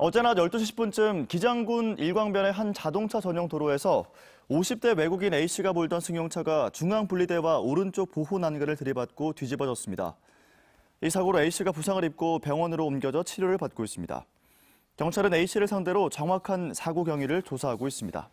어제 낮 12시 10분쯤 기장군 일광변의 한 자동차 전용 도로에서 50대 외국인 A씨가 몰던 승용차가 중앙 분리대와 오른쪽 보호 난간을 들이받고 뒤집어졌습니다. 이 사고로 A씨가 부상을 입고 병원으로 옮겨져 치료를 받고 있습니다. 경찰은 A씨를 상대로 정확한 사고 경위를 조사하고 있습니다.